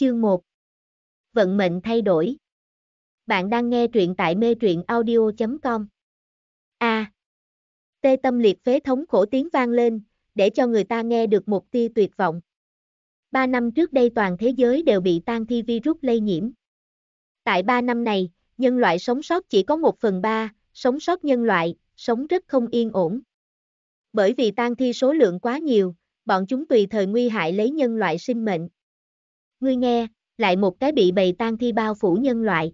Chương 1 Vận mệnh thay đổi Bạn đang nghe truyện tại mê truyện audio.com A Tê tâm liệt phế thống khổ tiếng vang lên, để cho người ta nghe được một tia tuyệt vọng. Ba năm trước đây toàn thế giới đều bị tan thi virus lây nhiễm. Tại ba năm này, nhân loại sống sót chỉ có một phần ba, sống sót nhân loại, sống rất không yên ổn. Bởi vì tan thi số lượng quá nhiều, bọn chúng tùy thời nguy hại lấy nhân loại sinh mệnh. Ngươi nghe, lại một cái bị bầy tan thi bao phủ nhân loại.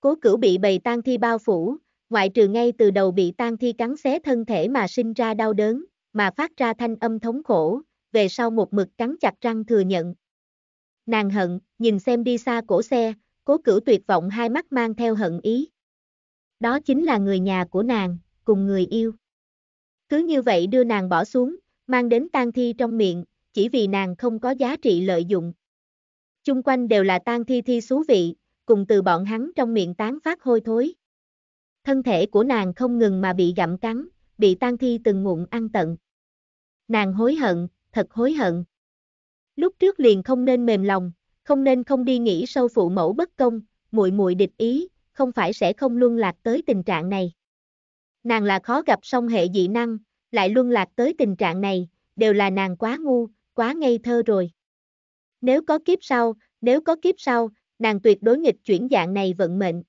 Cố cửu bị bầy tan thi bao phủ, ngoại trừ ngay từ đầu bị tan thi cắn xé thân thể mà sinh ra đau đớn, mà phát ra thanh âm thống khổ, về sau một mực cắn chặt răng thừa nhận. Nàng hận, nhìn xem đi xa cổ xe, cố cửu tuyệt vọng hai mắt mang theo hận ý. Đó chính là người nhà của nàng, cùng người yêu. Cứ như vậy đưa nàng bỏ xuống, mang đến tan thi trong miệng, chỉ vì nàng không có giá trị lợi dụng chung quanh đều là tan thi thi xú vị, cùng từ bọn hắn trong miệng tán phát hôi thối. Thân thể của nàng không ngừng mà bị gặm cắn, bị tan thi từng ngụm ăn tận. Nàng hối hận, thật hối hận. Lúc trước liền không nên mềm lòng, không nên không đi nghĩ sâu phụ mẫu bất công, muội muội địch ý, không phải sẽ không luân lạc tới tình trạng này. Nàng là khó gặp song hệ dị năng, lại luân lạc tới tình trạng này, đều là nàng quá ngu, quá ngây thơ rồi. Nếu có kiếp sau, nếu có kiếp sau, nàng tuyệt đối nghịch chuyển dạng này vận mệnh.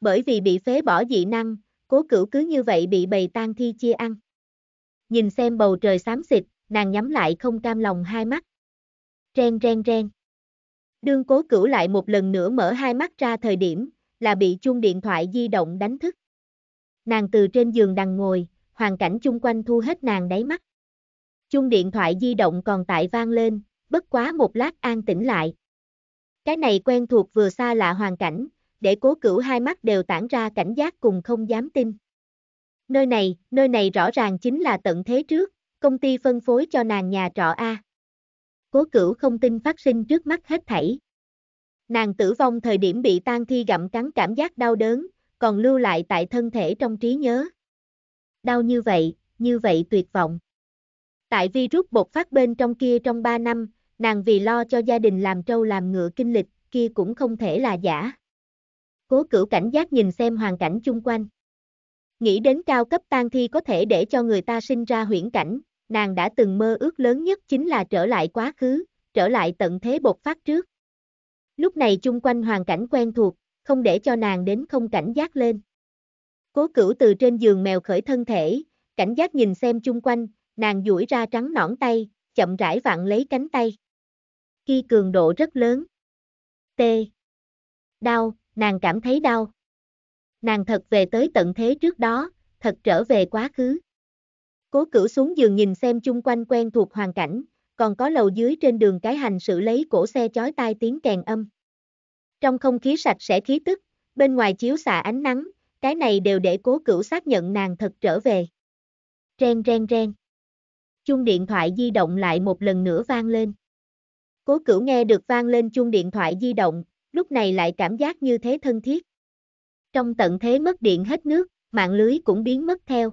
Bởi vì bị phế bỏ dị năng, cố cửu cứ như vậy bị bầy tan thi chia ăn. Nhìn xem bầu trời xám xịt, nàng nhắm lại không cam lòng hai mắt. Ren ren ren. Đương cố cửu lại một lần nữa mở hai mắt ra thời điểm, là bị chuông điện thoại di động đánh thức. Nàng từ trên giường đằng ngồi, hoàn cảnh chung quanh thu hết nàng đáy mắt. Chuông điện thoại di động còn tại vang lên, bất quá một lát an tĩnh lại. Cái này quen thuộc vừa xa lạ hoàn cảnh, để cố cửu hai mắt đều tản ra cảnh giác cùng không dám tin. Nơi này, nơi này rõ ràng chính là tận thế trước, công ty phân phối cho nàng nhà trọ A. Cố cửu không tin phát sinh trước mắt hết thảy. Nàng tử vong thời điểm bị tan thi gặm cắn cảm giác đau đớn, còn lưu lại tại thân thể trong trí nhớ. Đau như vậy, như vậy tuyệt vọng. Tại virus bột phát bên trong kia trong 3 năm, nàng vì lo cho gia đình làm trâu làm ngựa kinh lịch, kia cũng không thể là giả. Cố cửu cảnh giác nhìn xem hoàn cảnh chung quanh. Nghĩ đến cao cấp tang thi có thể để cho người ta sinh ra huyễn cảnh, nàng đã từng mơ ước lớn nhất chính là trở lại quá khứ, trở lại tận thế bột phát trước. Lúc này chung quanh hoàn cảnh quen thuộc, không để cho nàng đến không cảnh giác lên. Cố cửu từ trên giường mèo khởi thân thể, cảnh giác nhìn xem chung quanh, nàng duỗi ra trắng nõn tay, chậm rãi vặn lấy cánh tay. Khi cường độ rất lớn. T. Đau, nàng cảm thấy đau. Nàng thật về tới tận thế trước đó, thật trở về quá khứ. Cố cửu xuống giường nhìn xem chung quanh quen thuộc hoàn cảnh, còn có lầu dưới trên đường cái hành xử lấy cổ xe chói tai tiếng kèn âm. Trong không khí sạch sẽ khí tức, bên ngoài chiếu xạ ánh nắng, cái này đều để cố cửu xác nhận nàng thật trở về. Ren ren ren. Chung điện thoại di động lại một lần nữa vang lên. Cố cửu nghe được vang lên chuông điện thoại di động, lúc này lại cảm giác như thế thân thiết. Trong tận thế mất điện hết nước, mạng lưới cũng biến mất theo.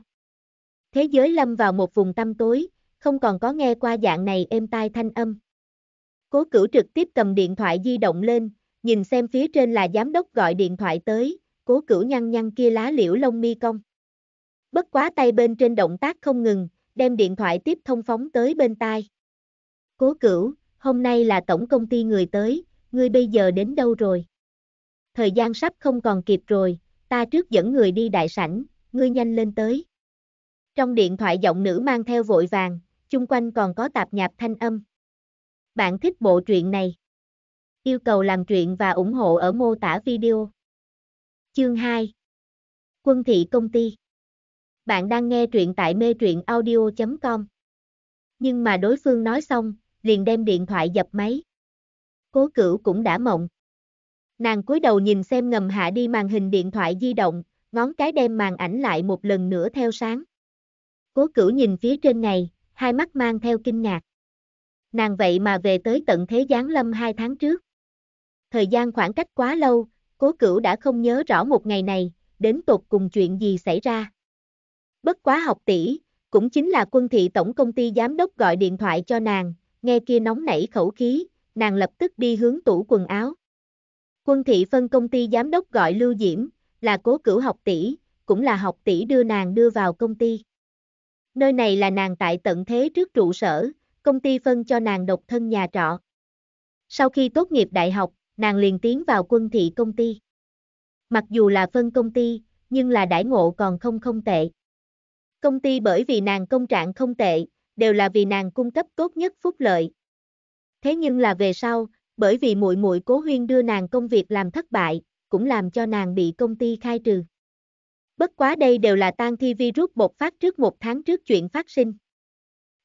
Thế giới lâm vào một vùng tăm tối, không còn có nghe qua dạng này êm tai thanh âm. Cố cửu trực tiếp cầm điện thoại di động lên, nhìn xem phía trên là giám đốc gọi điện thoại tới, cố cửu nhăn nhăn kia lá liễu lông mi cong. Bất quá tay bên trên động tác không ngừng, đem điện thoại tiếp thông phóng tới bên tai. Cố cửu, hôm nay là tổng công ty người tới, ngươi bây giờ đến đâu rồi? Thời gian sắp không còn kịp rồi, ta trước dẫn người đi đại sảnh, ngươi nhanh lên tới. Trong điện thoại giọng nữ mang theo vội vàng, chung quanh còn có tạp nhạp thanh âm. Bạn thích bộ truyện này? Yêu cầu làm truyện và ủng hộ ở mô tả video. Chương 2 Quân thị công ty Bạn đang nghe truyện tại mê truyện audio.com Nhưng mà đối phương nói xong, liền đem điện thoại dập máy. Cố cửu cũng đã mộng. Nàng cúi đầu nhìn xem ngầm hạ đi màn hình điện thoại di động, ngón cái đem màn ảnh lại một lần nữa theo sáng. Cố cửu nhìn phía trên ngày, hai mắt mang theo kinh ngạc. Nàng vậy mà về tới tận thế giáng lâm hai tháng trước. Thời gian khoảng cách quá lâu, cố cửu đã không nhớ rõ một ngày này, đến tột cùng chuyện gì xảy ra. Bất quá học tỷ, cũng chính là quân thị tổng công ty giám đốc gọi điện thoại cho nàng, nghe kia nóng nảy khẩu khí, nàng lập tức đi hướng tủ quần áo. Quân thị phân công ty giám đốc gọi Lưu Diễm, là cố cửu học tỷ, cũng là học tỷ đưa nàng đưa vào công ty. Nơi này là nàng tại tận thế trước trụ sở, công ty phân cho nàng độc thân nhà trọ. Sau khi tốt nghiệp đại học, nàng liền tiến vào quân thị công ty. Mặc dù là phân công ty, nhưng là đãi ngộ còn không không tệ. Công ty bởi vì nàng công trạng không tệ, đều là vì nàng cung cấp tốt nhất phúc lợi. Thế nhưng là về sau, bởi vì muội muội Cố Huyên đưa nàng công việc làm thất bại, cũng làm cho nàng bị công ty khai trừ. Bất quá đây đều là tan thi virus bột phát trước một tháng trước chuyện phát sinh.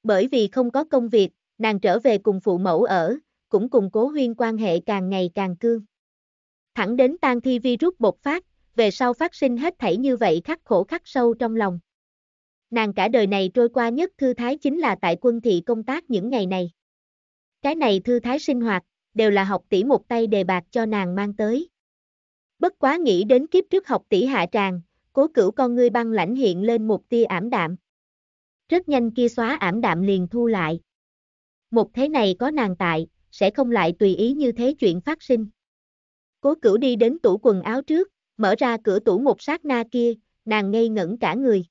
Bởi vì không có công việc, nàng trở về cùng phụ mẫu ở, cũng cùng Cố Huyên quan hệ càng ngày càng cương. Thẳng đến tan thi virus bột phát, về sau phát sinh hết thảy như vậy khắc khổ khắc sâu trong lòng nàng cả đời này trôi qua nhất thư thái chính là tại quân thị công tác những ngày này. Cái này thư thái sinh hoạt, đều là học tỷ một tay đề bạc cho nàng mang tới. Bất quá nghĩ đến kiếp trước học tỷ hạ tràng, cố cửu con ngươi băng lãnh hiện lên một tia ảm đạm. Rất nhanh kia xóa ảm đạm liền thu lại. Một thế này có nàng tại, sẽ không lại tùy ý như thế chuyện phát sinh. Cố cửu đi đến tủ quần áo trước, mở ra cửa tủ một sát na kia, nàng ngây ngẩn cả người.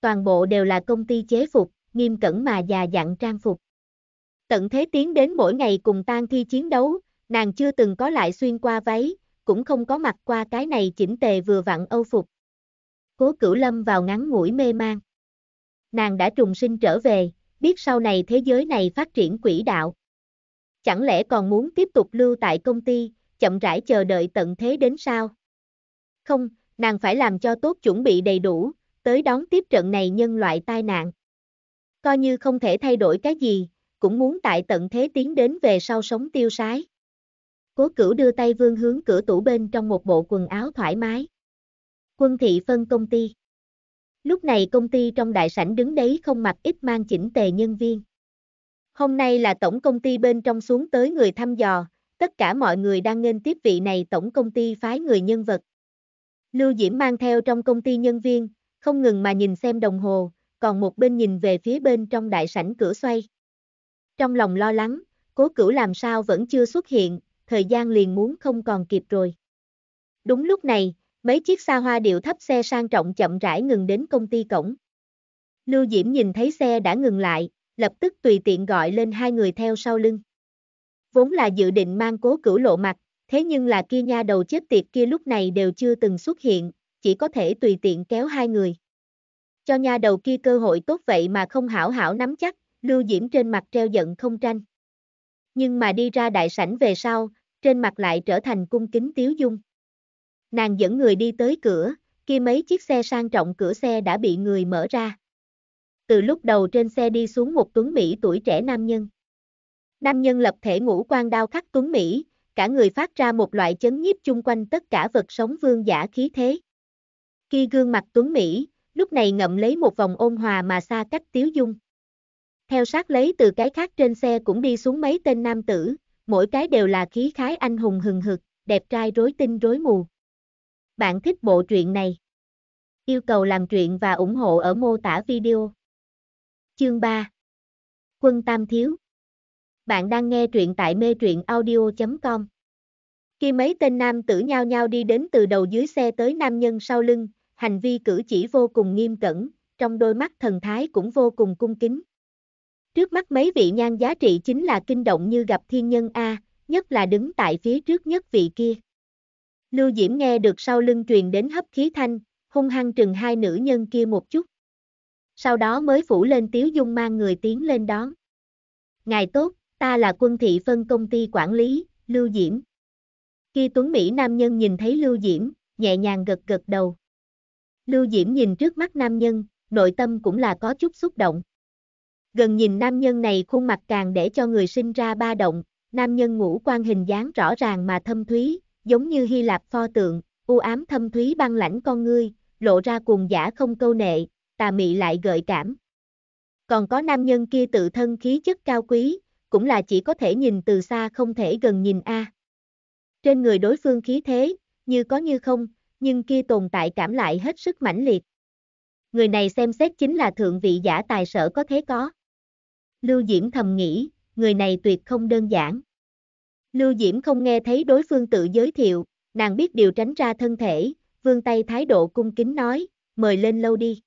Toàn bộ đều là công ty chế phục, nghiêm cẩn mà già dặn trang phục. Tận thế tiến đến mỗi ngày cùng tan thi chiến đấu, nàng chưa từng có lại xuyên qua váy, cũng không có mặc qua cái này chỉnh tề vừa vặn âu phục. Cố cửu lâm vào ngắn ngủi mê mang. Nàng đã trùng sinh trở về, biết sau này thế giới này phát triển quỹ đạo. Chẳng lẽ còn muốn tiếp tục lưu tại công ty, chậm rãi chờ đợi tận thế đến sao? Không, nàng phải làm cho tốt chuẩn bị đầy đủ, tới đón tiếp trận này nhân loại tai nạn. Coi như không thể thay đổi cái gì, cũng muốn tại tận thế tiến đến về sau sống tiêu sái. Cố cửu đưa tay vương hướng cửa tủ bên trong một bộ quần áo thoải mái. Quân thị phân công ty. Lúc này công ty trong đại sảnh đứng đấy không mặc ít mang chỉnh tề nhân viên. Hôm nay là tổng công ty bên trong xuống tới người thăm dò, tất cả mọi người đang nên tiếp vị này tổng công ty phái người nhân vật. Lưu Diễm mang theo trong công ty nhân viên, không ngừng mà nhìn xem đồng hồ, còn một bên nhìn về phía bên trong đại sảnh cửa xoay. Trong lòng lo lắng, cố cửu làm sao vẫn chưa xuất hiện, thời gian liền muốn không còn kịp rồi. Đúng lúc này, mấy chiếc xa hoa điệu thấp xe sang trọng chậm rãi ngừng đến công ty cổng. Lưu Diễm nhìn thấy xe đã ngừng lại, lập tức tùy tiện gọi lên hai người theo sau lưng. Vốn là dự định mang cố cửu lộ mặt, thế nhưng là kia nha đầu chết tiệt kia lúc này đều chưa từng xuất hiện, chỉ có thể tùy tiện kéo hai người. Cho nha đầu kia cơ hội tốt vậy mà không hảo hảo nắm chắc, Lưu Diễm trên mặt treo giận không tranh. Nhưng mà đi ra đại sảnh về sau, trên mặt lại trở thành cung kính tiếu dung. Nàng dẫn người đi tới cửa, kia mấy chiếc xe sang trọng cửa xe đã bị người mở ra. Từ lúc đầu trên xe đi xuống một tuấn Mỹ tuổi trẻ nam nhân. Nam nhân lập thể ngũ quan đao khắc tuấn Mỹ, cả người phát ra một loại chấn nhiếp chung quanh tất cả vật sống vương giả khí thế kia gương mặt tuấn Mỹ, lúc này ngậm lấy một vòng ôn hòa mà xa cách Tiếu Dung. Theo sát lấy từ cái khác trên xe cũng đi xuống mấy tên nam tử, mỗi cái đều là khí khái anh hùng hừng hực, đẹp trai rối tinh rối mù. Bạn thích bộ truyện này? Yêu cầu làm truyện và ủng hộ ở mô tả video. Chương 3 Quân Tam Thiếu Bạn đang nghe truyện tại mê truyện audio.com Khi mấy tên nam tử nhao nhau đi đến từ đầu dưới xe tới nam nhân sau lưng, hành vi cử chỉ vô cùng nghiêm cẩn, trong đôi mắt thần thái cũng vô cùng cung kính. Trước mắt mấy vị nhan giá trị chính là kinh động như gặp thiên nhân A, nhất là đứng tại phía trước nhất vị kia. Lưu Diễm nghe được sau lưng truyền đến hấp khí thanh, hung hăng trừng hai nữ nhân kia một chút. Sau đó mới phủ lên Tiếu Dung mang người tiến lên đón. Ngài tốt, ta là quân thị phân công ty quản lý, Lưu Diễm. Khi Tuấn Mỹ nam nhân nhìn thấy Lưu Diễm, nhẹ nhàng gật gật đầu. Lưu Diễm nhìn trước mắt nam nhân, nội tâm cũng là có chút xúc động. Gần nhìn nam nhân này khuôn mặt càng để cho người sinh ra ba động, nam nhân ngũ quan hình dáng rõ ràng mà thâm thúy, giống như Hy Lạp pho tượng, u ám thâm thúy băng lãnh con ngươi, lộ ra cuồng giả không câu nệ, tà mị lại gợi cảm. Còn có nam nhân kia tự thân khí chất cao quý, cũng là chỉ có thể nhìn từ xa không thể gần nhìn a. Trên người đối phương khí thế, như có như không, nhưng kia tồn tại cảm lại hết sức mãnh liệt. Người này xem xét chính là thượng vị giả tài sở có thế có. Lưu Diễm thầm nghĩ, người này tuyệt không đơn giản. Lưu Diễm không nghe thấy đối phương tự giới thiệu, nàng biết điều tránh ra thân thể, vương tay thái độ cung kính nói, mời lên lâu đi.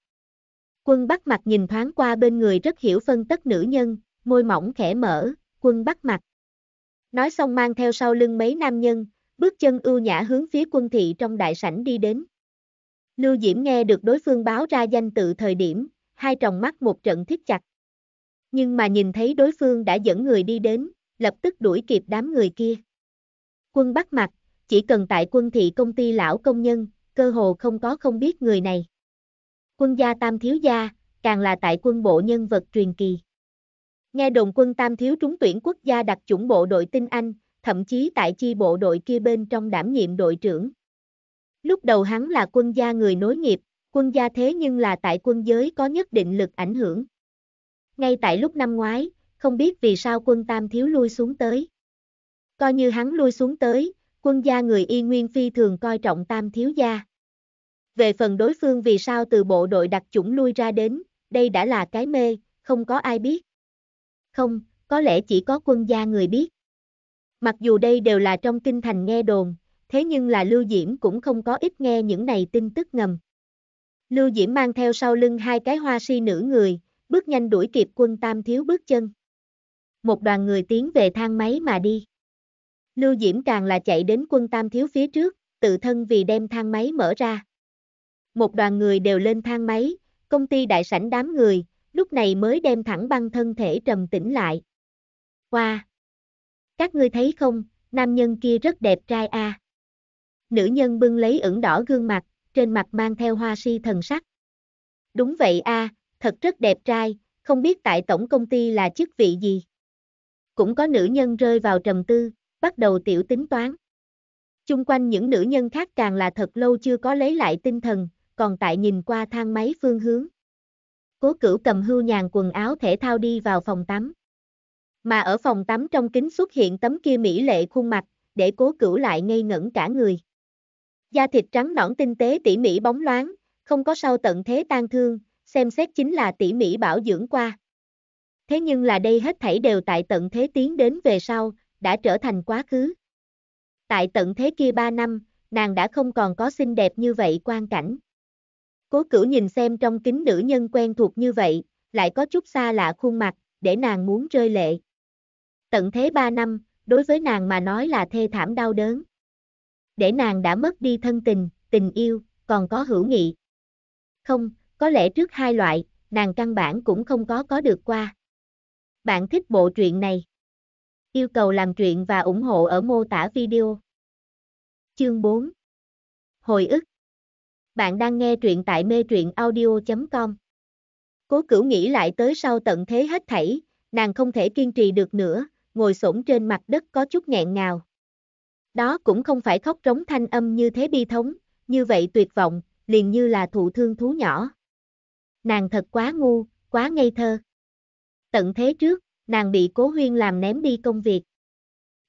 Quân bắt mặt nhìn thoáng qua bên người rất hiểu phân tất nữ nhân, môi mỏng khẽ mở, quân bắt mặt. Nói xong mang theo sau lưng mấy nam nhân, bước chân ưu nhã hướng phía quân thị trong đại sảnh đi đến. Lưu Diễm nghe được đối phương báo ra danh tự thời điểm, hai tròng mắt một trận thiết chặt. Nhưng mà nhìn thấy đối phương đã dẫn người đi đến, lập tức đuổi kịp đám người kia. Quân bắt mặt, chỉ cần tại quân thị công ty lão công nhân, cơ hồ không có không biết người này. Quân gia tam thiếu gia, càng là tại quân bộ nhân vật truyền kỳ. Nghe đồng quân tam thiếu trúng tuyển quốc gia đặc chủng bộ đội tinh Anh, thậm chí tại chi bộ đội kia bên trong đảm nhiệm đội trưởng. Lúc đầu hắn là quân gia người nối nghiệp, quân gia thế nhưng là tại quân giới có nhất định lực ảnh hưởng. Ngay tại lúc năm ngoái, không biết vì sao quân tam thiếu lui xuống tới. Coi như hắn lui xuống tới, quân gia người y nguyên phi thường coi trọng tam thiếu gia. Về phần đối phương vì sao từ bộ đội đặc chủng lui ra đến, đây đã là cái mê, không có ai biết. Không, có lẽ chỉ có quân gia người biết. Mặc dù đây đều là trong kinh thành nghe đồn, thế nhưng là Lưu Diễm cũng không có ít nghe những này tin tức ngầm. Lưu Diễm mang theo sau lưng hai cái hoa si nữ người, bước nhanh đuổi kịp quân tam thiếu bước chân. Một đoàn người tiến về thang máy mà đi. Lưu Diễm càng là chạy đến quân tam thiếu phía trước, tự thân vì đem thang máy mở ra. Một đoàn người đều lên thang máy, công ty đại sảnh đám người, lúc này mới đem thẳng băng thân thể trầm tĩnh lại. Qua, wow, các ngươi thấy không, nam nhân kia rất đẹp trai a. À. Nữ nhân bưng lấy ửng đỏ gương mặt, trên mặt mang theo hoa si thần sắc. Đúng vậy a, à, thật rất đẹp trai, không biết tại tổng công ty là chức vị gì. Cũng có nữ nhân rơi vào trầm tư, bắt đầu tiểu tính toán. Chung quanh những nữ nhân khác càng là thật lâu chưa có lấy lại tinh thần, còn tại nhìn qua thang máy phương hướng. Cố cửu cầm hưu nhàn quần áo thể thao đi vào phòng tắm. Mà ở phòng tắm trong kính xuất hiện tấm kia mỹ lệ khuôn mặt, để cố cửu lại ngây ngẩn cả người. Da thịt trắng nõn tinh tế tỉ mỉ bóng loáng, không có sau tận thế tan thương, xem xét chính là tỉ mỉ bảo dưỡng qua. Thế nhưng là đây hết thảy đều tại tận thế tiến đến về sau, đã trở thành quá khứ. Tại tận thế kia 3 năm, nàng đã không còn có xinh đẹp như vậy quan cảnh. Cố cửu nhìn xem trong kính nữ nhân quen thuộc như vậy, lại có chút xa lạ khuôn mặt, để nàng muốn rơi lệ. Tận thế 3 năm, đối với nàng mà nói là thê thảm đau đớn. Để nàng đã mất đi thân tình, tình yêu, còn có hữu nghị. Không, có lẽ trước hai loại, nàng căn bản cũng không có có được qua. Bạn thích bộ truyện này? Yêu cầu làm truyện và ủng hộ ở mô tả video. Chương 4 Hồi ức Bạn đang nghe truyện tại mê truyện audio.com Cố cửu nghĩ lại tới sau tận thế hết thảy, nàng không thể kiên trì được nữa, ngồi xổm trên mặt đất có chút nghẹn ngào. Đó cũng không phải khóc trống thanh âm như thế bi thống, như vậy tuyệt vọng, liền như là thụ thương thú nhỏ. Nàng thật quá ngu, quá ngây thơ. Tận thế trước, nàng bị Cố Huyên làm ném đi công việc.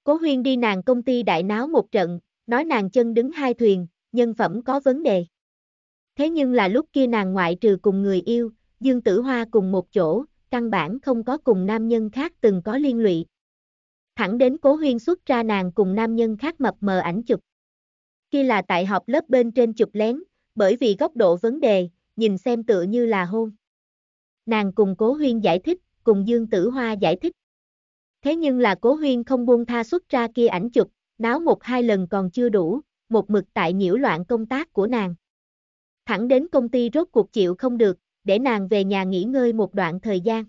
Cố Huyên đi nàng công ty đại náo một trận, nói nàng chân đứng hai thuyền, nhân phẩm có vấn đề. Thế nhưng là lúc kia nàng ngoại trừ cùng người yêu, Dương Tử Hoa cùng một chỗ, căn bản không có cùng nam nhân khác từng có liên lụy, Thẳng đến cố huyên xuất ra nàng cùng nam nhân khác mập mờ ảnh chụp. Kia là tại họp lớp bên trên chụp lén, bởi vì góc độ vấn đề, nhìn xem tựa như là hôn. Nàng cùng cố huyên giải thích, cùng Dương Tử Hoa giải thích. Thế nhưng là cố huyên không buông tha xuất ra kia ảnh chụp, náo một hai lần còn chưa đủ, một mực tại nhiễu loạn công tác của nàng. Thẳng đến công ty rốt cuộc chịu không được, để nàng về nhà nghỉ ngơi một đoạn thời gian.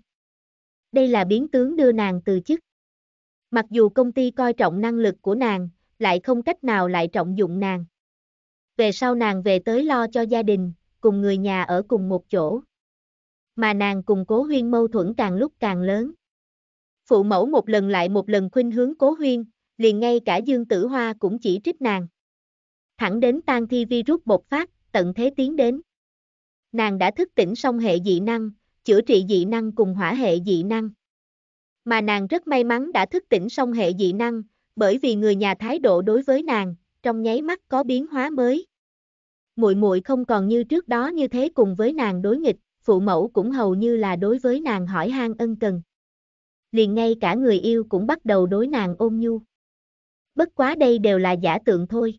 Đây là biến tướng đưa nàng từ chức. Mặc dù công ty coi trọng năng lực của nàng, lại không cách nào lại trọng dụng nàng. Về sau nàng về tới lo cho gia đình, cùng người nhà ở cùng một chỗ. Mà nàng cùng cố huyên mâu thuẫn càng lúc càng lớn. Phụ mẫu một lần lại một lần khuynh hướng cố huyên, liền ngay cả Dương Tử Hoa cũng chỉ trích nàng. Thẳng đến tan thi virus bột phát, tận thế tiến đến. Nàng đã thức tỉnh xong hệ dị năng, chữa trị dị năng cùng hỏa hệ dị năng mà nàng rất may mắn đã thức tỉnh song hệ dị năng, bởi vì người nhà thái độ đối với nàng, trong nháy mắt có biến hóa mới. Muội muội không còn như trước đó như thế cùng với nàng đối nghịch, phụ mẫu cũng hầu như là đối với nàng hỏi han ân cần. Liền ngay cả người yêu cũng bắt đầu đối nàng ôm nhu. Bất quá đây đều là giả tượng thôi.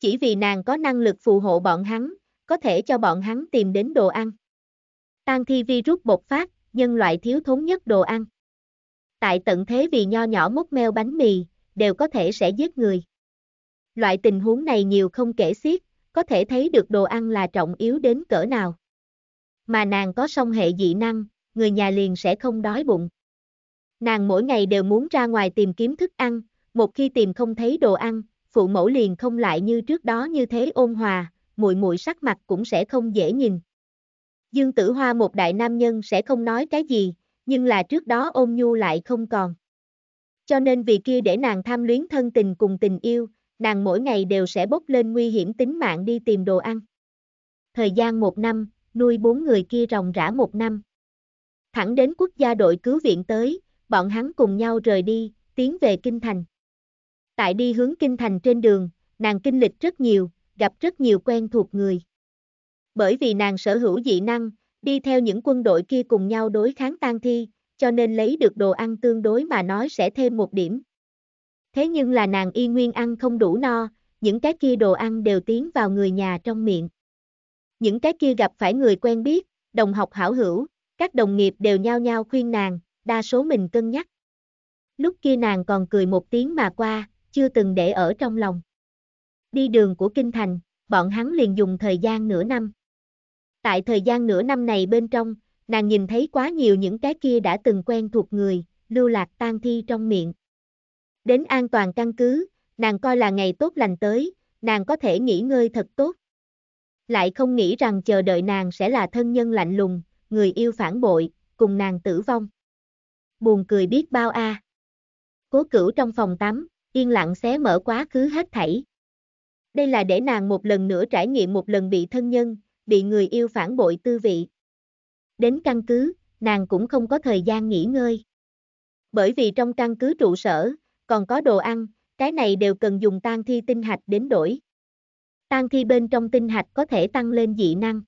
Chỉ vì nàng có năng lực phù hộ bọn hắn, có thể cho bọn hắn tìm đến đồ ăn. Tan thi virus bột phát, nhân loại thiếu thốn nhất đồ ăn. Tại tận thế vì nho nhỏ mốc meo bánh mì, đều có thể sẽ giết người. Loại tình huống này nhiều không kể xiết, có thể thấy được đồ ăn là trọng yếu đến cỡ nào. Mà nàng có song hệ dị năng, người nhà liền sẽ không đói bụng. Nàng mỗi ngày đều muốn ra ngoài tìm kiếm thức ăn, một khi tìm không thấy đồ ăn, phụ mẫu liền không lại như trước đó như thế ôn hòa, muội muội sắc mặt cũng sẽ không dễ nhìn. Dương Tử Hoa một đại nam nhân sẽ không nói cái gì, nhưng là trước đó ôn nhu lại không còn. Cho nên vì kia để nàng tham luyến thân tình cùng tình yêu, nàng mỗi ngày đều sẽ bốc lên nguy hiểm tính mạng đi tìm đồ ăn. Thời gian một năm, nuôi bốn người kia ròng rã một năm. Thẳng đến quốc gia đội cứu viện tới, bọn hắn cùng nhau rời đi, tiến về Kinh Thành. Tại đi hướng Kinh Thành trên đường, nàng kinh lịch rất nhiều, gặp rất nhiều quen thuộc người. Bởi vì nàng sở hữu dị năng, đi theo những quân đội kia cùng nhau đối kháng tan thi, cho nên lấy được đồ ăn tương đối mà nói sẽ thêm một điểm. Thế nhưng là nàng y nguyên ăn không đủ no, những cái kia đồ ăn đều tiến vào người nhà trong miệng. Những cái kia gặp phải người quen biết, đồng học hảo hữu, các đồng nghiệp đều nhao nhao khuyên nàng, đa số mình cân nhắc. Lúc kia nàng còn cười một tiếng mà qua, chưa từng để ở trong lòng. Đi đường của Kinh Thành, bọn hắn liền dùng thời gian nửa năm. Tại thời gian nửa năm này bên trong, nàng nhìn thấy quá nhiều những cái kia đã từng quen thuộc người, lưu lạc tan thi trong miệng. Đến an toàn căn cứ, nàng coi là ngày tốt lành tới, nàng có thể nghỉ ngơi thật tốt. Lại không nghĩ rằng chờ đợi nàng sẽ là thân nhân lạnh lùng, người yêu phản bội, cùng nàng tử vong. Buồn cười biết bao a. Cố cửu trong phòng tắm, yên lặng xé mở quá khứ hết thảy. Đây là để nàng một lần nữa trải nghiệm một lần bị thân nhân, bị người yêu phản bội tư vị. Đến căn cứ, nàng cũng không có thời gian nghỉ ngơi. Bởi vì trong căn cứ trụ sở, còn có đồ ăn, cái này đều cần dùng tan thi tinh hạch đến đổi. Tan thi bên trong tinh hạch có thể tăng lên dị năng.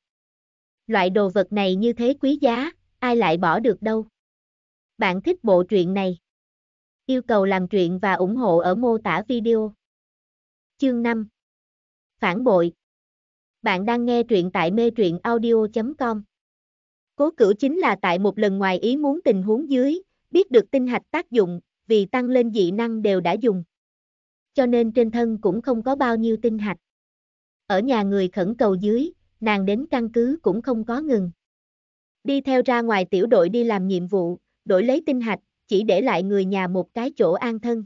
Loại đồ vật này như thế quý giá, ai lại bỏ được đâu. Bạn thích bộ truyện này? Yêu cầu làm truyện và ủng hộ ở mô tả video. Chương 5 Phản bội bạn đang nghe truyện tại mê truyện audio.com. Cố cửu chính là tại một lần ngoài ý muốn tình huống dưới, biết được tinh hạch tác dụng, vì tăng lên dị năng đều đã dùng. Cho nên trên thân cũng không có bao nhiêu tinh hạch. Ở nhà người khẩn cầu dưới, nàng đến căn cứ cũng không có ngừng. Đi theo ra ngoài tiểu đội đi làm nhiệm vụ, đổi lấy tinh hạch, chỉ để lại người nhà một cái chỗ an thân.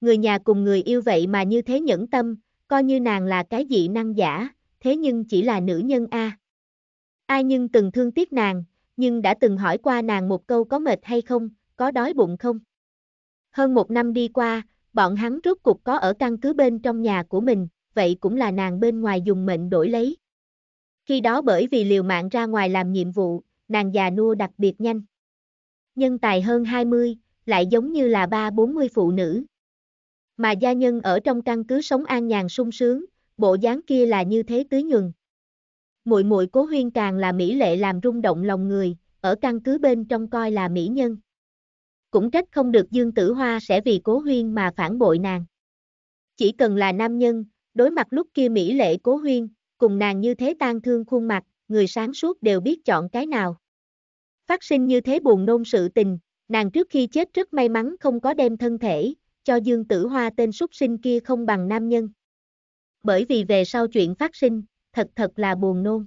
Người nhà cùng người yêu vậy mà như thế nhẫn tâm, coi như nàng là cái dị năng giả, thế nhưng chỉ là nữ nhân a. Ai nhưng từng thương tiếc nàng, nhưng đã từng hỏi qua nàng một câu có mệt hay không, có đói bụng không. Hơn một năm đi qua, bọn hắn rốt cục có ở căn cứ bên trong nhà của mình, vậy cũng là nàng bên ngoài dùng mệnh đổi lấy. Khi đó bởi vì liều mạng ra ngoài làm nhiệm vụ, nàng già nua đặc biệt nhanh. Nhân tài hơn 20, lại giống như là ba bốn mươi phụ nữ. Mà gia nhân ở trong căn cứ sống an nhàn sung sướng, bộ dáng kia là như thế tứ nhường, Muội muội Cố Huyên càng là mỹ lệ làm rung động lòng người, ở căn cứ bên trong coi là mỹ nhân. Cũng trách không được Dương Tử Hoa sẽ vì Cố Huyên mà phản bội nàng. Chỉ cần là nam nhân, đối mặt lúc kia mỹ lệ Cố Huyên, cùng nàng như thế tan thương khuôn mặt, người sáng suốt đều biết chọn cái nào. Phát sinh như thế buồn nôn sự tình, nàng trước khi chết rất may mắn không có đem thân thể, cho Dương Tử Hoa tên súc sinh kia không bằng nam nhân bởi vì về sau chuyện phát sinh, thật thật là buồn nôn.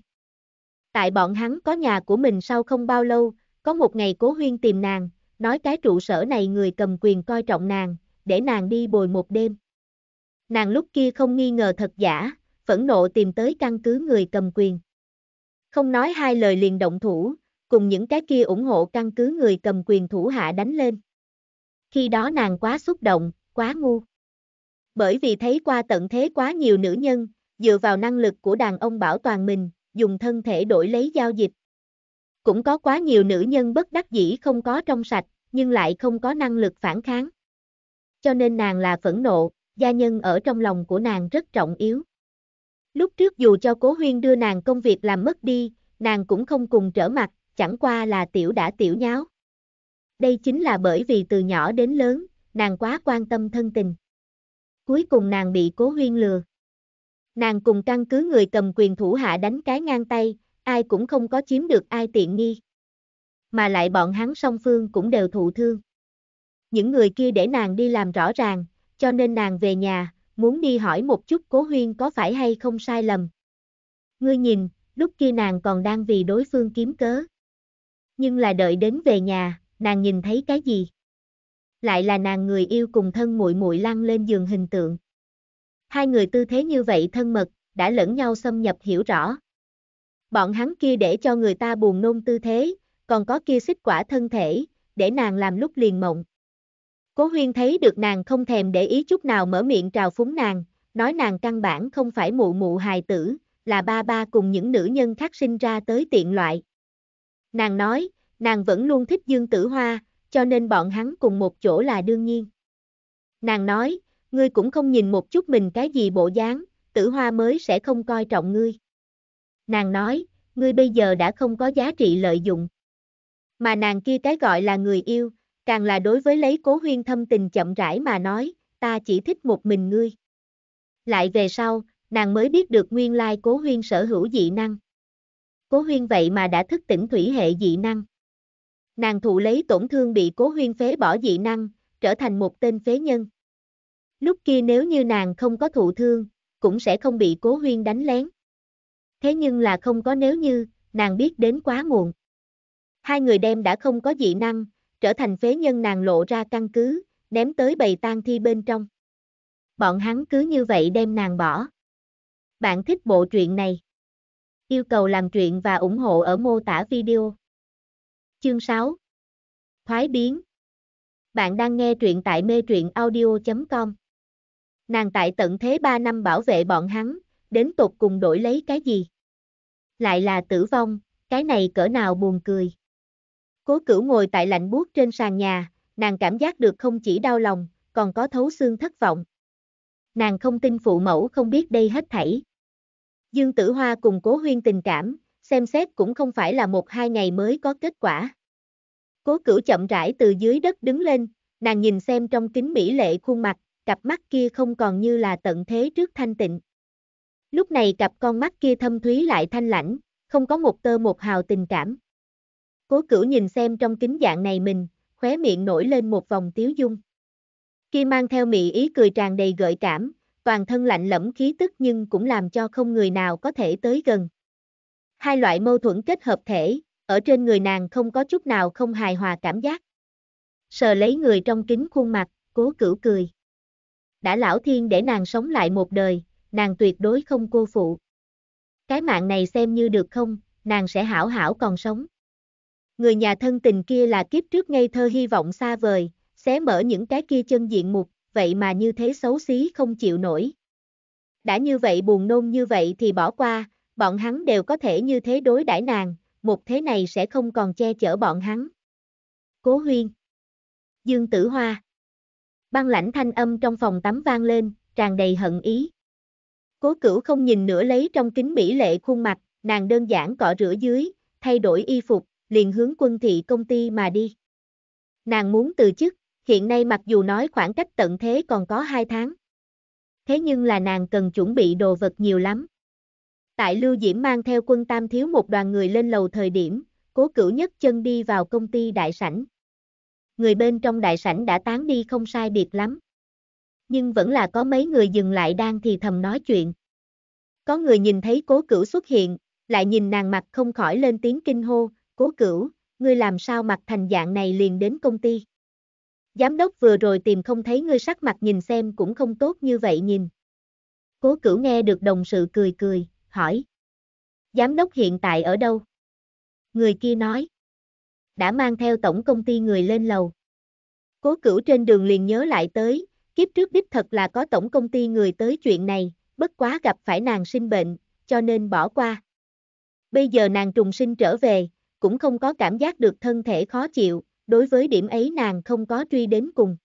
Tại bọn hắn có nhà của mình sau không bao lâu, có một ngày cố huyên tìm nàng, nói cái trụ sở này người cầm quyền coi trọng nàng, để nàng đi bồi một đêm. Nàng lúc kia không nghi ngờ thật giả, phẫn nộ tìm tới căn cứ người cầm quyền. Không nói hai lời liền động thủ, cùng những cái kia ủng hộ căn cứ người cầm quyền thủ hạ đánh lên. Khi đó nàng quá xúc động, quá ngu bởi vì thấy qua tận thế quá nhiều nữ nhân, dựa vào năng lực của đàn ông bảo toàn mình, dùng thân thể đổi lấy giao dịch. Cũng có quá nhiều nữ nhân bất đắc dĩ không có trong sạch, nhưng lại không có năng lực phản kháng. Cho nên nàng là phẫn nộ, gia nhân ở trong lòng của nàng rất trọng yếu. Lúc trước dù cho cố huyên đưa nàng công việc làm mất đi, nàng cũng không cùng trở mặt, chẳng qua là tiểu đã tiểu nháo. Đây chính là bởi vì từ nhỏ đến lớn, nàng quá quan tâm thân tình cuối cùng nàng bị cố huyên lừa. Nàng cùng căn cứ người cầm quyền thủ hạ đánh cái ngang tay, ai cũng không có chiếm được ai tiện nghi. Mà lại bọn hắn song phương cũng đều thụ thương. Những người kia để nàng đi làm rõ ràng, cho nên nàng về nhà, muốn đi hỏi một chút cố huyên có phải hay không sai lầm. Ngươi nhìn, lúc kia nàng còn đang vì đối phương kiếm cớ. Nhưng là đợi đến về nhà, nàng nhìn thấy cái gì? lại là nàng người yêu cùng thân muội muội lăn lên giường hình tượng. Hai người tư thế như vậy thân mật, đã lẫn nhau xâm nhập hiểu rõ. Bọn hắn kia để cho người ta buồn nôn tư thế, còn có kia xích quả thân thể, để nàng làm lúc liền mộng. Cố huyên thấy được nàng không thèm để ý chút nào mở miệng trào phúng nàng, nói nàng căn bản không phải mụ mụ hài tử, là ba ba cùng những nữ nhân khác sinh ra tới tiện loại. Nàng nói, nàng vẫn luôn thích Dương Tử Hoa, cho nên bọn hắn cùng một chỗ là đương nhiên. Nàng nói, ngươi cũng không nhìn một chút mình cái gì bộ dáng, tử hoa mới sẽ không coi trọng ngươi. Nàng nói, ngươi bây giờ đã không có giá trị lợi dụng. Mà nàng kia cái gọi là người yêu, càng là đối với lấy cố huyên thâm tình chậm rãi mà nói, ta chỉ thích một mình ngươi. Lại về sau, nàng mới biết được nguyên lai cố huyên sở hữu dị năng. Cố huyên vậy mà đã thức tỉnh thủy hệ dị năng. Nàng thụ lấy tổn thương bị cố huyên phế bỏ dị năng, trở thành một tên phế nhân. Lúc kia nếu như nàng không có thụ thương, cũng sẽ không bị cố huyên đánh lén. Thế nhưng là không có nếu như, nàng biết đến quá muộn. Hai người đem đã không có dị năng, trở thành phế nhân nàng lộ ra căn cứ, ném tới bầy tang thi bên trong. Bọn hắn cứ như vậy đem nàng bỏ. Bạn thích bộ truyện này? Yêu cầu làm truyện và ủng hộ ở mô tả video. Chương 6 Thoái biến Bạn đang nghe truyện tại mê truyện audio.com Nàng tại tận thế 3 năm bảo vệ bọn hắn, đến tột cùng đổi lấy cái gì? Lại là tử vong, cái này cỡ nào buồn cười. Cố cửu ngồi tại lạnh buốt trên sàn nhà, nàng cảm giác được không chỉ đau lòng, còn có thấu xương thất vọng. Nàng không tin phụ mẫu không biết đây hết thảy. Dương Tử Hoa cùng cố huyên tình cảm, xem xét cũng không phải là một hai ngày mới có kết quả. Cố cửu chậm rãi từ dưới đất đứng lên, nàng nhìn xem trong kính mỹ lệ khuôn mặt, cặp mắt kia không còn như là tận thế trước thanh tịnh. Lúc này cặp con mắt kia thâm thúy lại thanh lãnh, không có một tơ một hào tình cảm. Cố cửu nhìn xem trong kính dạng này mình, khóe miệng nổi lên một vòng tiếu dung. Khi mang theo mị ý cười tràn đầy gợi cảm, toàn thân lạnh lẫm khí tức nhưng cũng làm cho không người nào có thể tới gần hai loại mâu thuẫn kết hợp thể, ở trên người nàng không có chút nào không hài hòa cảm giác. Sờ lấy người trong kính khuôn mặt, cố cửu cười. Đã lão thiên để nàng sống lại một đời, nàng tuyệt đối không cô phụ. Cái mạng này xem như được không, nàng sẽ hảo hảo còn sống. Người nhà thân tình kia là kiếp trước ngây thơ hy vọng xa vời, xé mở những cái kia chân diện mục, vậy mà như thế xấu xí không chịu nổi. Đã như vậy buồn nôn như vậy thì bỏ qua, bọn hắn đều có thể như thế đối đãi nàng, một thế này sẽ không còn che chở bọn hắn. Cố huyên Dương tử hoa Băng lãnh thanh âm trong phòng tắm vang lên, tràn đầy hận ý. Cố cửu không nhìn nữa lấy trong kính mỹ lệ khuôn mặt, nàng đơn giản cọ rửa dưới, thay đổi y phục, liền hướng quân thị công ty mà đi. Nàng muốn từ chức, hiện nay mặc dù nói khoảng cách tận thế còn có 2 tháng. Thế nhưng là nàng cần chuẩn bị đồ vật nhiều lắm. Tại Lưu Diễm mang theo quân tam thiếu một đoàn người lên lầu thời điểm, cố cửu nhất chân đi vào công ty đại sảnh. Người bên trong đại sảnh đã tán đi không sai biệt lắm. Nhưng vẫn là có mấy người dừng lại đang thì thầm nói chuyện. Có người nhìn thấy cố cửu xuất hiện, lại nhìn nàng mặt không khỏi lên tiếng kinh hô, cố cửu, ngươi làm sao mặt thành dạng này liền đến công ty. Giám đốc vừa rồi tìm không thấy ngươi sắc mặt nhìn xem cũng không tốt như vậy nhìn. Cố cửu nghe được đồng sự cười cười hỏi. Giám đốc hiện tại ở đâu? Người kia nói. Đã mang theo tổng công ty người lên lầu. Cố cửu trên đường liền nhớ lại tới, kiếp trước đích thật là có tổng công ty người tới chuyện này, bất quá gặp phải nàng sinh bệnh, cho nên bỏ qua. Bây giờ nàng trùng sinh trở về, cũng không có cảm giác được thân thể khó chịu, đối với điểm ấy nàng không có truy đến cùng.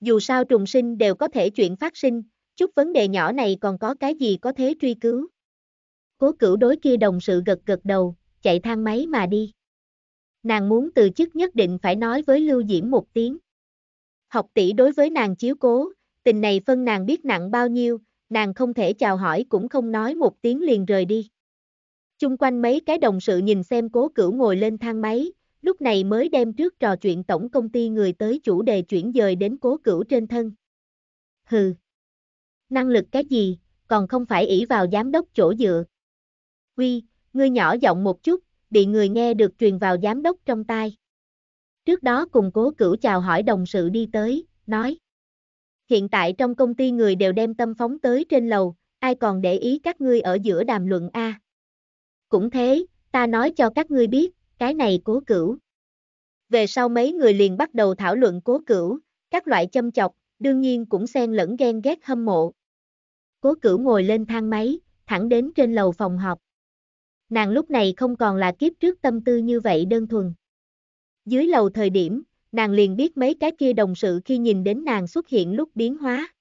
Dù sao trùng sinh đều có thể chuyện phát sinh, chút vấn đề nhỏ này còn có cái gì có thế truy cứu. Cố cửu đối kia đồng sự gật gật đầu, chạy thang máy mà đi. Nàng muốn từ chức nhất định phải nói với Lưu Diễm một tiếng. Học tỷ đối với nàng chiếu cố, tình này phân nàng biết nặng bao nhiêu, nàng không thể chào hỏi cũng không nói một tiếng liền rời đi. Chung quanh mấy cái đồng sự nhìn xem cố cửu ngồi lên thang máy, lúc này mới đem trước trò chuyện tổng công ty người tới chủ đề chuyển dời đến cố cửu trên thân. Hừ, năng lực cái gì, còn không phải ỷ vào giám đốc chỗ dựa uy, ngươi nhỏ giọng một chút, bị người nghe được truyền vào giám đốc trong tai. Trước đó cùng cố cửu chào hỏi đồng sự đi tới, nói. Hiện tại trong công ty người đều đem tâm phóng tới trên lầu, ai còn để ý các ngươi ở giữa đàm luận A. Cũng thế, ta nói cho các ngươi biết, cái này cố cửu. Về sau mấy người liền bắt đầu thảo luận cố cửu, các loại châm chọc, đương nhiên cũng xen lẫn ghen ghét hâm mộ. Cố cửu ngồi lên thang máy, thẳng đến trên lầu phòng họp nàng lúc này không còn là kiếp trước tâm tư như vậy đơn thuần. Dưới lầu thời điểm, nàng liền biết mấy cái kia đồng sự khi nhìn đến nàng xuất hiện lúc biến hóa.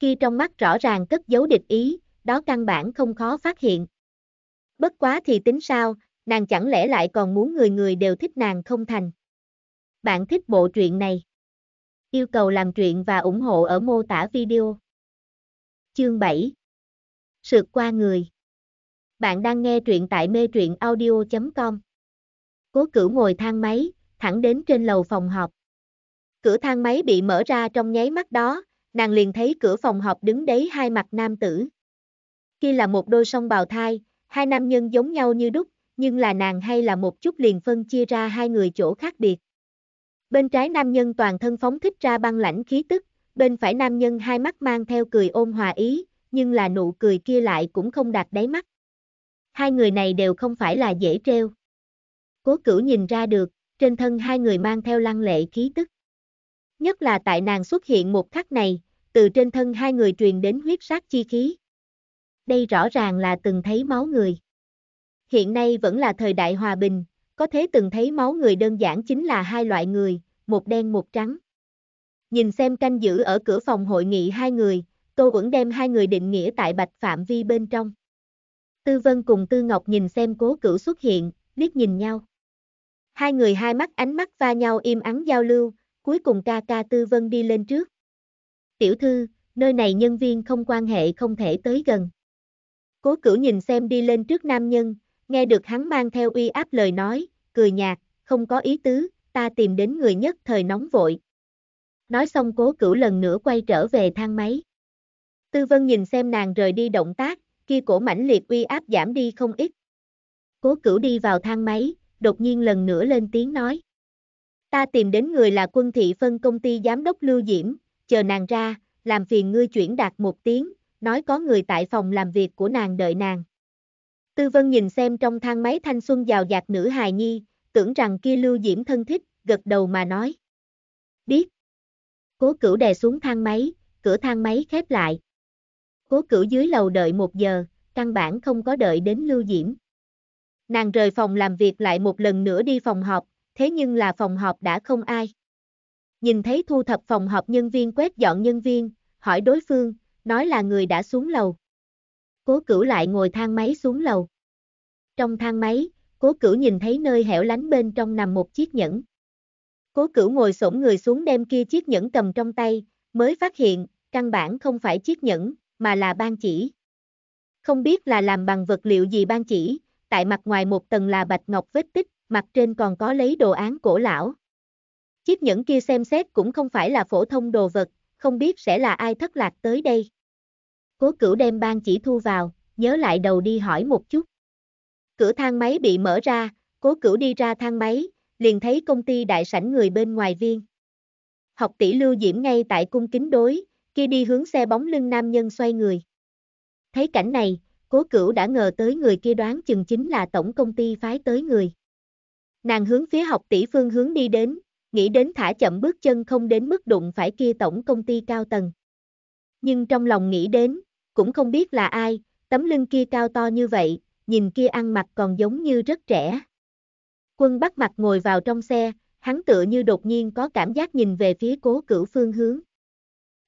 Kia trong mắt rõ ràng cất giấu địch ý, đó căn bản không khó phát hiện. Bất quá thì tính sao, nàng chẳng lẽ lại còn muốn người người đều thích nàng không thành. Bạn thích bộ truyện này. Yêu cầu làm truyện và ủng hộ ở mô tả video. Chương 7 Sượt qua người bạn đang nghe truyện tại mê truyện audio.com. Cố cửu ngồi thang máy, thẳng đến trên lầu phòng họp. Cửa thang máy bị mở ra trong nháy mắt đó, nàng liền thấy cửa phòng họp đứng đấy hai mặt nam tử. Khi là một đôi song bào thai, hai nam nhân giống nhau như đúc, nhưng là nàng hay là một chút liền phân chia ra hai người chỗ khác biệt. Bên trái nam nhân toàn thân phóng thích ra băng lãnh khí tức, bên phải nam nhân hai mắt mang theo cười ôn hòa ý, nhưng là nụ cười kia lại cũng không đạt đáy mắt hai người này đều không phải là dễ treo. Cố cửu nhìn ra được, trên thân hai người mang theo lăng lệ khí tức. Nhất là tại nàng xuất hiện một khắc này, từ trên thân hai người truyền đến huyết sát chi khí. Đây rõ ràng là từng thấy máu người. Hiện nay vẫn là thời đại hòa bình, có thế từng thấy máu người đơn giản chính là hai loại người, một đen một trắng. Nhìn xem canh giữ ở cửa phòng hội nghị hai người, Tô vẫn đem hai người định nghĩa tại bạch phạm vi bên trong. Tư Vân cùng Tư Ngọc nhìn xem cố cửu xuất hiện, liếc nhìn nhau. Hai người hai mắt ánh mắt va nhau im ắng giao lưu, cuối cùng ca ca Tư Vân đi lên trước. Tiểu thư, nơi này nhân viên không quan hệ không thể tới gần. Cố cửu nhìn xem đi lên trước nam nhân, nghe được hắn mang theo uy áp lời nói, cười nhạt, không có ý tứ, ta tìm đến người nhất thời nóng vội. Nói xong cố cửu lần nữa quay trở về thang máy. Tư vân nhìn xem nàng rời đi động tác, kia cổ mãnh liệt uy áp giảm đi không ít. Cố cửu đi vào thang máy, đột nhiên lần nữa lên tiếng nói. Ta tìm đến người là quân thị phân công ty giám đốc Lưu Diễm, chờ nàng ra, làm phiền ngươi chuyển đạt một tiếng, nói có người tại phòng làm việc của nàng đợi nàng. Tư vân nhìn xem trong thang máy thanh xuân giàu dạt nữ hài nhi, tưởng rằng kia Lưu Diễm thân thích, gật đầu mà nói. Biết. Cố cửu đè xuống thang máy, cửa thang máy khép lại. Cố cửu dưới lầu đợi một giờ, căn bản không có đợi đến Lưu Diễm. Nàng rời phòng làm việc lại một lần nữa đi phòng họp, thế nhưng là phòng họp đã không ai. Nhìn thấy thu thập phòng họp nhân viên quét dọn nhân viên, hỏi đối phương, nói là người đã xuống lầu. Cố cửu lại ngồi thang máy xuống lầu. Trong thang máy, cố cửu nhìn thấy nơi hẻo lánh bên trong nằm một chiếc nhẫn. Cố cửu ngồi xổm người xuống đem kia chiếc nhẫn cầm trong tay, mới phát hiện, căn bản không phải chiếc nhẫn, mà là ban chỉ. Không biết là làm bằng vật liệu gì ban chỉ, tại mặt ngoài một tầng là bạch ngọc vết tích, mặt trên còn có lấy đồ án cổ lão. Chiếc nhẫn kia xem xét cũng không phải là phổ thông đồ vật, không biết sẽ là ai thất lạc tới đây. Cố cửu đem ban chỉ thu vào, nhớ lại đầu đi hỏi một chút. Cửa thang máy bị mở ra, cố cửu đi ra thang máy, liền thấy công ty đại sảnh người bên ngoài viên. Học tỷ Lưu Diễm ngay tại cung kính đối, kia đi hướng xe bóng lưng nam nhân xoay người. Thấy cảnh này, cố cửu đã ngờ tới người kia đoán chừng chính là tổng công ty phái tới người. Nàng hướng phía học tỷ phương hướng đi đến, nghĩ đến thả chậm bước chân không đến mức đụng phải kia tổng công ty cao tầng. Nhưng trong lòng nghĩ đến, cũng không biết là ai, tấm lưng kia cao to như vậy, nhìn kia ăn mặc còn giống như rất trẻ. Quân bắt mặt ngồi vào trong xe, hắn tựa như đột nhiên có cảm giác nhìn về phía cố cửu phương hướng.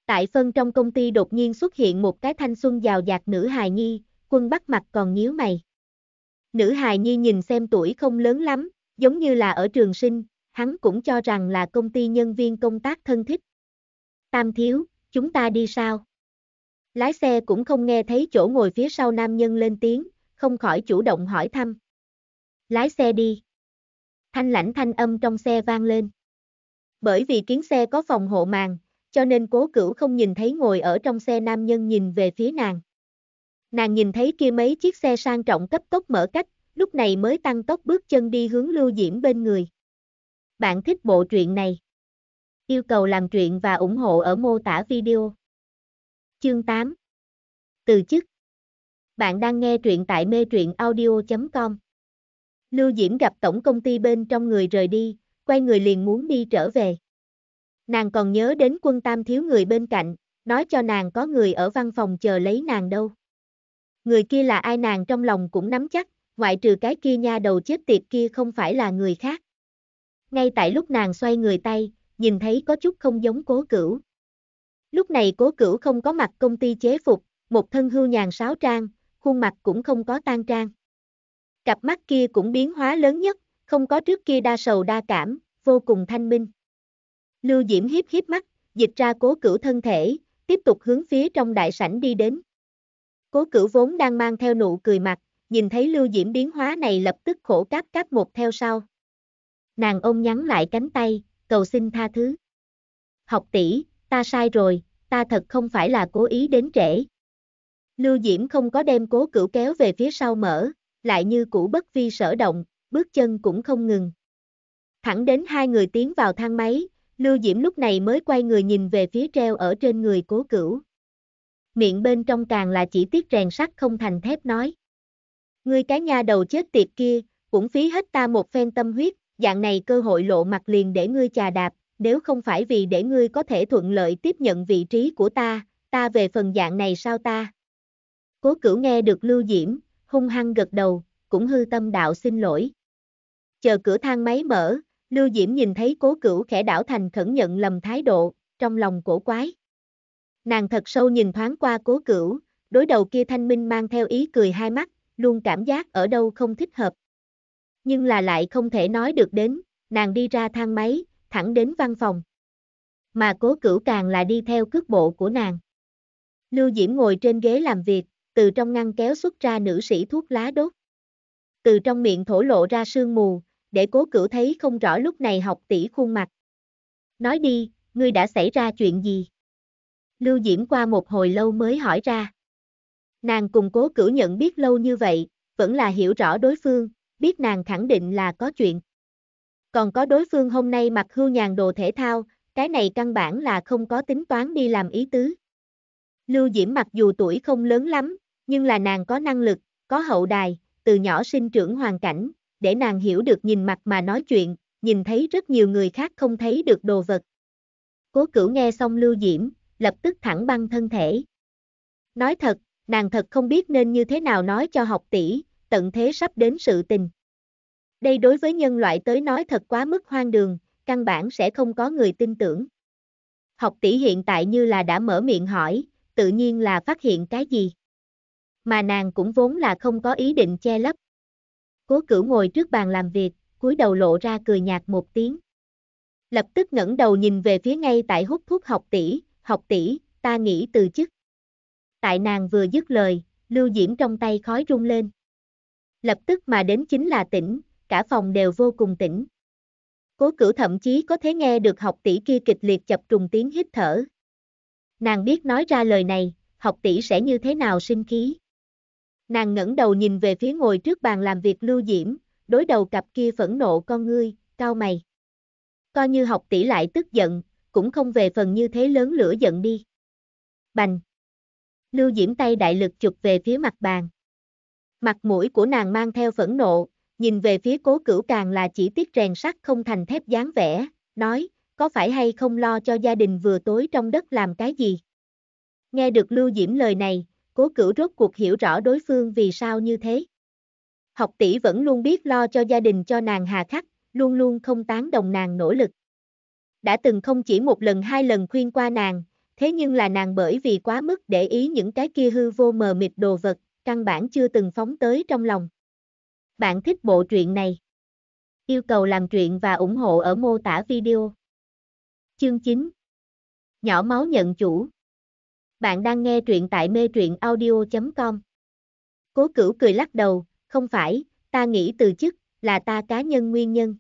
Tại phân trong công ty đột nhiên xuất hiện một cái thanh xuân giàu dạt nữ hài nhi, quân bắt mặt còn nhíu mày. Nữ hài nhi nhìn xem tuổi không lớn lắm, giống như là ở trường sinh, hắn cũng cho rằng là công ty nhân viên công tác thân thích. Tam thiếu, chúng ta đi sao? Lái xe cũng không nghe thấy chỗ ngồi phía sau nam nhân lên tiếng, không khỏi chủ động hỏi thăm. Lái xe đi. Thanh lãnh thanh âm trong xe vang lên. Bởi vì kiến xe có phòng hộ màng, cho nên cố cửu không nhìn thấy ngồi ở trong xe nam nhân nhìn về phía nàng. Nàng nhìn thấy kia mấy chiếc xe sang trọng cấp tốc mở cách, lúc này mới tăng tốc bước chân đi hướng lưu diễm bên người. Bạn thích bộ truyện này? Yêu cầu làm truyện và ủng hộ ở mô tả video. Chương 8 Từ chức Bạn đang nghe truyện tại mê truyện audio.com Lưu Diễm gặp tổng công ty bên trong người rời đi, quay người liền muốn đi trở về. Nàng còn nhớ đến quân tam thiếu người bên cạnh, nói cho nàng có người ở văn phòng chờ lấy nàng đâu. Người kia là ai nàng trong lòng cũng nắm chắc, ngoại trừ cái kia nha đầu chết tiệt kia không phải là người khác. Ngay tại lúc nàng xoay người tay, nhìn thấy có chút không giống cố cửu. Lúc này cố cửu không có mặt công ty chế phục, một thân hưu nhàn sáo trang, khuôn mặt cũng không có tan trang. Cặp mắt kia cũng biến hóa lớn nhất, không có trước kia đa sầu đa cảm, vô cùng thanh minh. Lưu Diễm hiếp hiếp mắt, dịch ra cố cửu thân thể, tiếp tục hướng phía trong đại sảnh đi đến. Cố cửu vốn đang mang theo nụ cười mặt, nhìn thấy Lưu Diễm biến hóa này lập tức khổ cáp cáp một theo sau. Nàng ôm nhắn lại cánh tay, cầu xin tha thứ. Học tỷ, ta sai rồi, ta thật không phải là cố ý đến trễ. Lưu Diễm không có đem cố cửu kéo về phía sau mở, lại như cũ bất vi sở động, bước chân cũng không ngừng. Thẳng đến hai người tiến vào thang máy, Lưu Diễm lúc này mới quay người nhìn về phía treo ở trên người cố cửu. Miệng bên trong càng là chỉ tiếc rèn sắt không thành thép nói. Ngươi cái nha đầu chết tiệt kia, cũng phí hết ta một phen tâm huyết, dạng này cơ hội lộ mặt liền để ngươi chà đạp, nếu không phải vì để ngươi có thể thuận lợi tiếp nhận vị trí của ta, ta về phần dạng này sao ta? Cố cửu nghe được Lưu Diễm, hung hăng gật đầu, cũng hư tâm đạo xin lỗi. Chờ cửa thang máy mở, Lưu Diễm nhìn thấy cố cửu khẽ đảo thành khẩn nhận lầm thái độ, trong lòng cổ quái. Nàng thật sâu nhìn thoáng qua cố cửu, đối đầu kia thanh minh mang theo ý cười hai mắt, luôn cảm giác ở đâu không thích hợp. Nhưng là lại không thể nói được đến, nàng đi ra thang máy, thẳng đến văn phòng. Mà cố cửu càng là đi theo cước bộ của nàng. Lưu Diễm ngồi trên ghế làm việc, từ trong ngăn kéo xuất ra nữ sĩ thuốc lá đốt. Từ trong miệng thổ lộ ra sương mù, để cố cửu thấy không rõ lúc này học tỷ khuôn mặt. Nói đi, ngươi đã xảy ra chuyện gì? Lưu Diễm qua một hồi lâu mới hỏi ra. Nàng cùng cố cửu nhận biết lâu như vậy, vẫn là hiểu rõ đối phương, biết nàng khẳng định là có chuyện. Còn có đối phương hôm nay mặc hưu nhàn đồ thể thao, cái này căn bản là không có tính toán đi làm ý tứ. Lưu Diễm mặc dù tuổi không lớn lắm, nhưng là nàng có năng lực, có hậu đài, từ nhỏ sinh trưởng hoàn cảnh, để nàng hiểu được nhìn mặt mà nói chuyện, nhìn thấy rất nhiều người khác không thấy được đồ vật. Cố cửu nghe xong lưu diễm, lập tức thẳng băng thân thể. Nói thật, nàng thật không biết nên như thế nào nói cho học tỷ, tận thế sắp đến sự tình. Đây đối với nhân loại tới nói thật quá mức hoang đường, căn bản sẽ không có người tin tưởng. Học tỷ hiện tại như là đã mở miệng hỏi, tự nhiên là phát hiện cái gì. Mà nàng cũng vốn là không có ý định che lấp. Cố cửu ngồi trước bàn làm việc, cúi đầu lộ ra cười nhạt một tiếng. Lập tức ngẩng đầu nhìn về phía ngay tại hút thuốc học tỷ, học tỷ, ta nghĩ từ chức. Tại nàng vừa dứt lời, lưu diễm trong tay khói rung lên. Lập tức mà đến chính là tỉnh, cả phòng đều vô cùng tỉnh. Cố cửu thậm chí có thể nghe được học tỷ kia kịch liệt chập trùng tiếng hít thở. Nàng biết nói ra lời này, học tỷ sẽ như thế nào sinh khí. Nàng ngẩng đầu nhìn về phía ngồi trước bàn làm việc Lưu Diễm, đối đầu cặp kia phẫn nộ con ngươi, cao mày. Coi như học tỷ lại tức giận, cũng không về phần như thế lớn lửa giận đi. Bành. Lưu Diễm tay đại lực chụp về phía mặt bàn. Mặt mũi của nàng mang theo phẫn nộ, nhìn về phía cố cửu càng là chỉ tiết rèn sắt không thành thép dáng vẻ, nói, có phải hay không lo cho gia đình vừa tối trong đất làm cái gì? Nghe được Lưu Diễm lời này, cố cửu rốt cuộc hiểu rõ đối phương vì sao như thế. Học tỷ vẫn luôn biết lo cho gia đình cho nàng hà khắc, luôn luôn không tán đồng nàng nỗ lực. Đã từng không chỉ một lần hai lần khuyên qua nàng, thế nhưng là nàng bởi vì quá mức để ý những cái kia hư vô mờ mịt đồ vật, căn bản chưa từng phóng tới trong lòng. Bạn thích bộ truyện này? Yêu cầu làm truyện và ủng hộ ở mô tả video. Chương 9 Nhỏ máu nhận chủ bạn đang nghe truyện tại mê truyện audio.com. Cố cửu cười lắc đầu, không phải, ta nghĩ từ chức, là ta cá nhân nguyên nhân.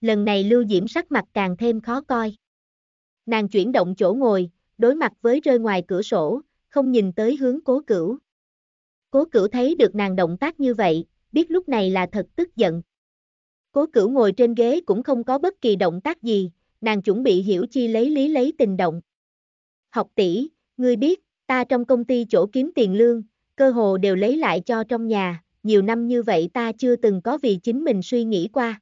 Lần này Lưu Diễm sắc mặt càng thêm khó coi. Nàng chuyển động chỗ ngồi, đối mặt với rơi ngoài cửa sổ, không nhìn tới hướng cố cửu. Cố cửu thấy được nàng động tác như vậy, biết lúc này là thật tức giận. Cố cửu ngồi trên ghế cũng không có bất kỳ động tác gì, nàng chuẩn bị hiểu chi lấy lý lấy tình động. Học tỷ, Ngươi biết, ta trong công ty chỗ kiếm tiền lương, cơ hồ đều lấy lại cho trong nhà, nhiều năm như vậy ta chưa từng có vì chính mình suy nghĩ qua.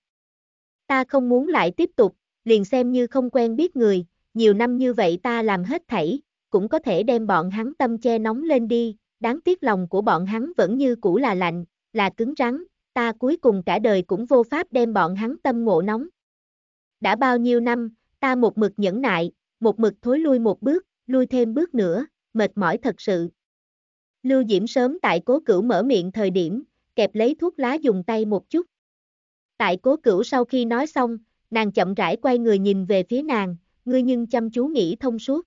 Ta không muốn lại tiếp tục, liền xem như không quen biết người, nhiều năm như vậy ta làm hết thảy, cũng có thể đem bọn hắn tâm che nóng lên đi, đáng tiếc lòng của bọn hắn vẫn như cũ là lạnh, là cứng rắn, ta cuối cùng cả đời cũng vô pháp đem bọn hắn tâm ngộ nóng. Đã bao nhiêu năm, ta một mực nhẫn nại, một mực thối lui một bước, lui thêm bước nữa, mệt mỏi thật sự. Lưu Diễm sớm tại cố cửu mở miệng thời điểm, kẹp lấy thuốc lá dùng tay một chút. Tại cố cửu sau khi nói xong, nàng chậm rãi quay người nhìn về phía nàng, ngươi nhưng chăm chú nghĩ thông suốt.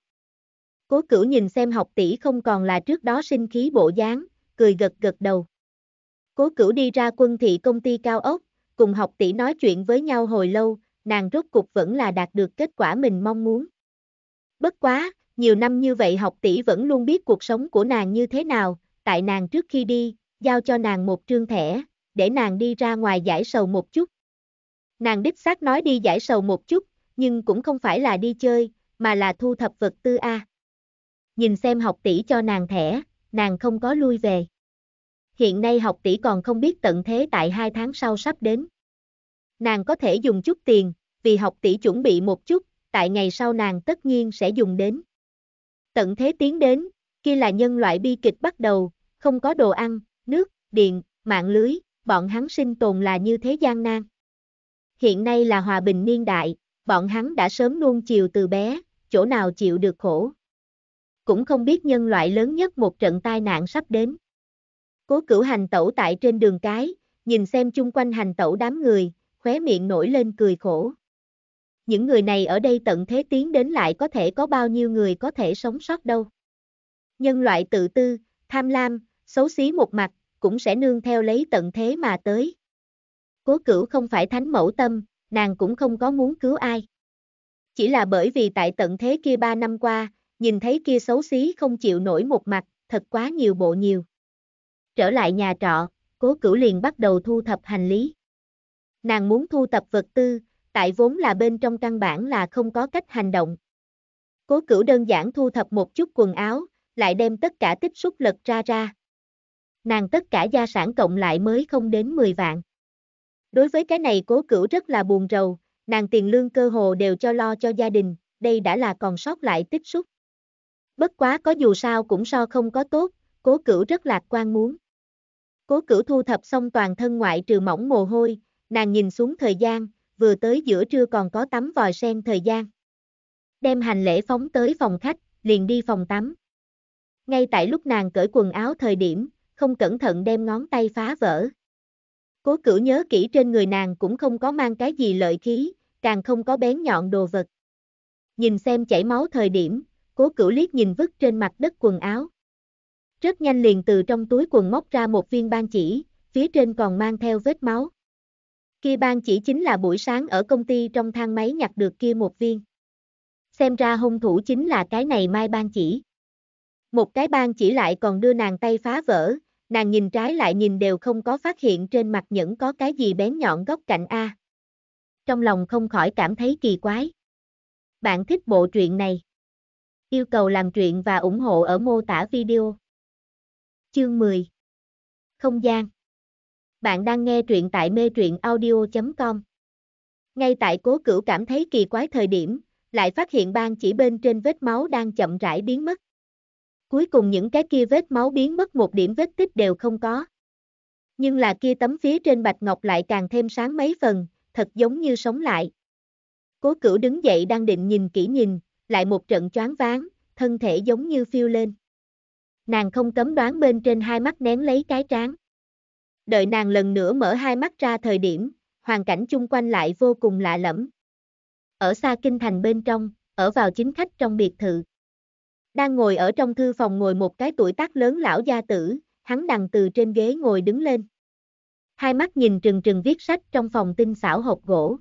Cố cửu nhìn xem học tỷ không còn là trước đó sinh khí bộ dáng, cười gật gật đầu. Cố cửu đi ra quân thị công ty cao ốc, cùng học tỷ nói chuyện với nhau hồi lâu, nàng rốt cục vẫn là đạt được kết quả mình mong muốn. Bất quá, nhiều năm như vậy học tỷ vẫn luôn biết cuộc sống của nàng như thế nào, tại nàng trước khi đi, giao cho nàng một trương thẻ, để nàng đi ra ngoài giải sầu một chút. Nàng đích xác nói đi giải sầu một chút, nhưng cũng không phải là đi chơi, mà là thu thập vật tư A. Nhìn xem học tỷ cho nàng thẻ, nàng không có lui về. Hiện nay học tỷ còn không biết tận thế tại hai tháng sau sắp đến. Nàng có thể dùng chút tiền, vì học tỷ chuẩn bị một chút, tại ngày sau nàng tất nhiên sẽ dùng đến. Tận thế tiến đến, khi là nhân loại bi kịch bắt đầu, không có đồ ăn, nước, điện, mạng lưới, bọn hắn sinh tồn là như thế gian nan. Hiện nay là hòa bình niên đại, bọn hắn đã sớm nuông chiều từ bé, chỗ nào chịu được khổ. Cũng không biết nhân loại lớn nhất một trận tai nạn sắp đến. Cố cửu hành tẩu tại trên đường cái, nhìn xem chung quanh hành tẩu đám người, khóe miệng nổi lên cười khổ những người này ở đây tận thế tiến đến lại có thể có bao nhiêu người có thể sống sót đâu. Nhân loại tự tư, tham lam, xấu xí một mặt, cũng sẽ nương theo lấy tận thế mà tới. Cố cửu không phải thánh mẫu tâm, nàng cũng không có muốn cứu ai. Chỉ là bởi vì tại tận thế kia ba năm qua, nhìn thấy kia xấu xí không chịu nổi một mặt, thật quá nhiều bộ nhiều. Trở lại nhà trọ, cố cửu liền bắt đầu thu thập hành lý. Nàng muốn thu tập vật tư, tại vốn là bên trong căn bản là không có cách hành động. Cố cửu đơn giản thu thập một chút quần áo, lại đem tất cả tích xúc lật ra ra. Nàng tất cả gia sản cộng lại mới không đến 10 vạn. Đối với cái này cố cửu rất là buồn rầu, nàng tiền lương cơ hồ đều cho lo cho gia đình, đây đã là còn sót lại tích xúc. Bất quá có dù sao cũng so không có tốt, cố cửu rất lạc quan muốn. Cố cửu thu thập xong toàn thân ngoại trừ mỏng mồ hôi, nàng nhìn xuống thời gian, vừa tới giữa trưa còn có tắm vòi sen thời gian. Đem hành lễ phóng tới phòng khách, liền đi phòng tắm. Ngay tại lúc nàng cởi quần áo thời điểm, không cẩn thận đem ngón tay phá vỡ. Cố cửu nhớ kỹ trên người nàng cũng không có mang cái gì lợi khí, càng không có bén nhọn đồ vật. Nhìn xem chảy máu thời điểm, cố cửu liếc nhìn vứt trên mặt đất quần áo. Rất nhanh liền từ trong túi quần móc ra một viên ban chỉ, phía trên còn mang theo vết máu. Kia ban chỉ chính là buổi sáng ở công ty trong thang máy nhặt được kia một viên. Xem ra hung thủ chính là cái này mai ban chỉ. Một cái ban chỉ lại còn đưa nàng tay phá vỡ, nàng nhìn trái lại nhìn đều không có phát hiện trên mặt nhẫn có cái gì bén nhọn góc cạnh A. Trong lòng không khỏi cảm thấy kỳ quái. Bạn thích bộ truyện này. Yêu cầu làm truyện và ủng hộ ở mô tả video. Chương 10 Không gian bạn đang nghe truyện tại mê truyện audio.com. Ngay tại cố cửu cảm thấy kỳ quái thời điểm, lại phát hiện ban chỉ bên trên vết máu đang chậm rãi biến mất. Cuối cùng những cái kia vết máu biến mất một điểm vết tích đều không có. Nhưng là kia tấm phía trên bạch ngọc lại càng thêm sáng mấy phần, thật giống như sống lại. Cố cửu đứng dậy đang định nhìn kỹ nhìn, lại một trận choáng váng, thân thể giống như phiêu lên. Nàng không cấm đoán bên trên hai mắt nén lấy cái tráng đợi nàng lần nữa mở hai mắt ra thời điểm, hoàn cảnh chung quanh lại vô cùng lạ lẫm. Ở xa kinh thành bên trong, ở vào chính khách trong biệt thự. Đang ngồi ở trong thư phòng ngồi một cái tuổi tác lớn lão gia tử, hắn đằng từ trên ghế ngồi đứng lên. Hai mắt nhìn trừng trừng viết sách trong phòng tinh xảo hộp gỗ.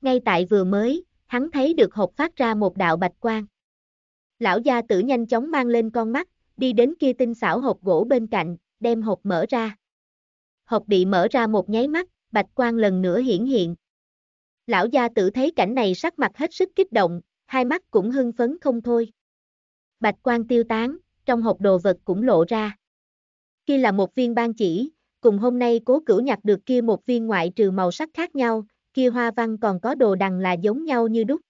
Ngay tại vừa mới, hắn thấy được hộp phát ra một đạo bạch quang. Lão gia tử nhanh chóng mang lên con mắt, đi đến kia tinh xảo hộp gỗ bên cạnh, đem hộp mở ra hộp bị mở ra một nháy mắt, bạch quan lần nữa hiển hiện. Lão gia tử thấy cảnh này sắc mặt hết sức kích động, hai mắt cũng hưng phấn không thôi. Bạch quan tiêu tán, trong hộp đồ vật cũng lộ ra. Kia là một viên ban chỉ, cùng hôm nay cố cửu nhặt được kia một viên ngoại trừ màu sắc khác nhau, kia hoa văn còn có đồ đằng là giống nhau như đúc.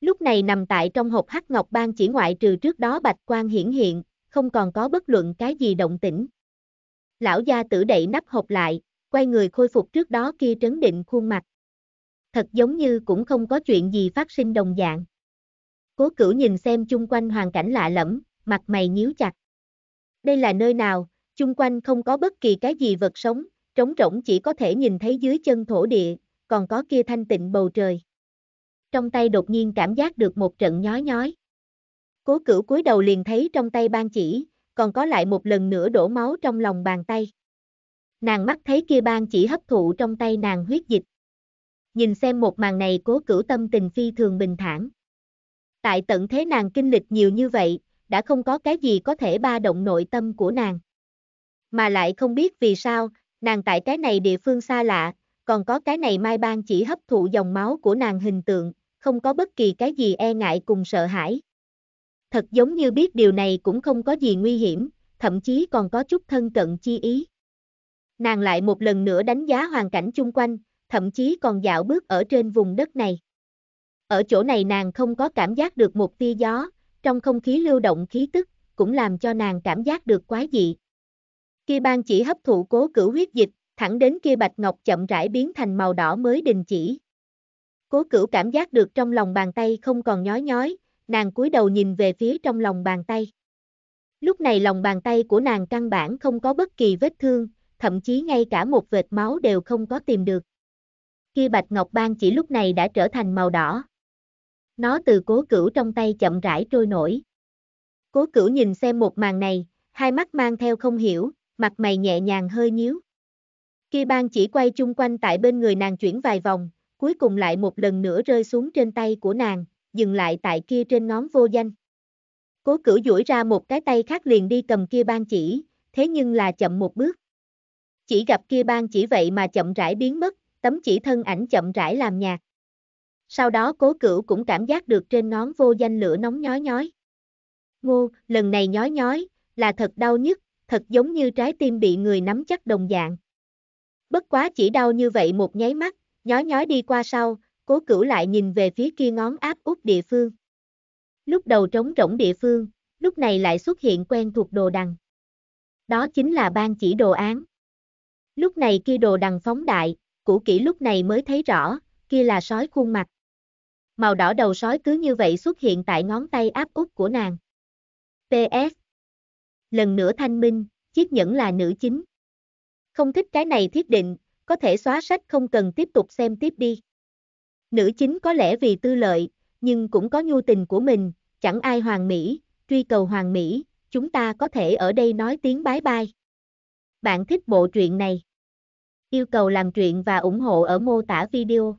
Lúc này nằm tại trong hộp hắc ngọc ban chỉ ngoại trừ trước đó bạch quan hiển hiện, không còn có bất luận cái gì động tĩnh. Lão gia tử đậy nắp hộp lại, quay người khôi phục trước đó kia trấn định khuôn mặt. Thật giống như cũng không có chuyện gì phát sinh đồng dạng. Cố cửu nhìn xem chung quanh hoàn cảnh lạ lẫm, mặt mày nhíu chặt. Đây là nơi nào, chung quanh không có bất kỳ cái gì vật sống, trống rỗng chỉ có thể nhìn thấy dưới chân thổ địa, còn có kia thanh tịnh bầu trời. Trong tay đột nhiên cảm giác được một trận nhói nhói. Cố cửu cúi đầu liền thấy trong tay ban chỉ, còn có lại một lần nữa đổ máu trong lòng bàn tay. Nàng mắt thấy kia bang chỉ hấp thụ trong tay nàng huyết dịch. Nhìn xem một màn này cố cửu tâm tình phi thường bình thản. Tại tận thế nàng kinh lịch nhiều như vậy, đã không có cái gì có thể ba động nội tâm của nàng. Mà lại không biết vì sao, nàng tại cái này địa phương xa lạ, còn có cái này mai bang chỉ hấp thụ dòng máu của nàng hình tượng, không có bất kỳ cái gì e ngại cùng sợ hãi thật giống như biết điều này cũng không có gì nguy hiểm, thậm chí còn có chút thân cận chi ý. Nàng lại một lần nữa đánh giá hoàn cảnh chung quanh, thậm chí còn dạo bước ở trên vùng đất này. Ở chỗ này nàng không có cảm giác được một tia gió, trong không khí lưu động khí tức, cũng làm cho nàng cảm giác được quái dị. Kia ban chỉ hấp thụ cố cửu huyết dịch, thẳng đến kia bạch ngọc chậm rãi biến thành màu đỏ mới đình chỉ. Cố cửu cảm giác được trong lòng bàn tay không còn nhói nhói, nàng cúi đầu nhìn về phía trong lòng bàn tay. Lúc này lòng bàn tay của nàng căn bản không có bất kỳ vết thương, thậm chí ngay cả một vệt máu đều không có tìm được. Khi bạch ngọc ban chỉ lúc này đã trở thành màu đỏ. Nó từ cố cửu trong tay chậm rãi trôi nổi. Cố cửu nhìn xem một màn này, hai mắt mang theo không hiểu, mặt mày nhẹ nhàng hơi nhíu. Khi ban chỉ quay chung quanh tại bên người nàng chuyển vài vòng, cuối cùng lại một lần nữa rơi xuống trên tay của nàng, dừng lại tại kia trên ngón vô danh. Cố cửu duỗi ra một cái tay khác liền đi cầm kia ban chỉ, thế nhưng là chậm một bước. Chỉ gặp kia ban chỉ vậy mà chậm rãi biến mất, tấm chỉ thân ảnh chậm rãi làm nhạt. Sau đó cố cửu cũng cảm giác được trên nón vô danh lửa nóng nhói nhói. Ngô, lần này nhói nhói, là thật đau nhất, thật giống như trái tim bị người nắm chắc đồng dạng. Bất quá chỉ đau như vậy một nháy mắt, nhói nhói đi qua sau, cố cửu lại nhìn về phía kia ngón áp út địa phương. Lúc đầu trống rỗng địa phương, lúc này lại xuất hiện quen thuộc đồ đằng. Đó chính là ban chỉ đồ án. Lúc này kia đồ đằng phóng đại, cũ kỹ lúc này mới thấy rõ, kia là sói khuôn mặt. Màu đỏ đầu sói cứ như vậy xuất hiện tại ngón tay áp út của nàng. P.S. Lần nữa thanh minh, chiếc nhẫn là nữ chính. Không thích cái này thiết định, có thể xóa sách không cần tiếp tục xem tiếp đi. Nữ chính có lẽ vì tư lợi, nhưng cũng có nhu tình của mình, chẳng ai hoàng mỹ, truy cầu hoàng mỹ, chúng ta có thể ở đây nói tiếng bái bai. Bạn thích bộ truyện này? Yêu cầu làm truyện và ủng hộ ở mô tả video.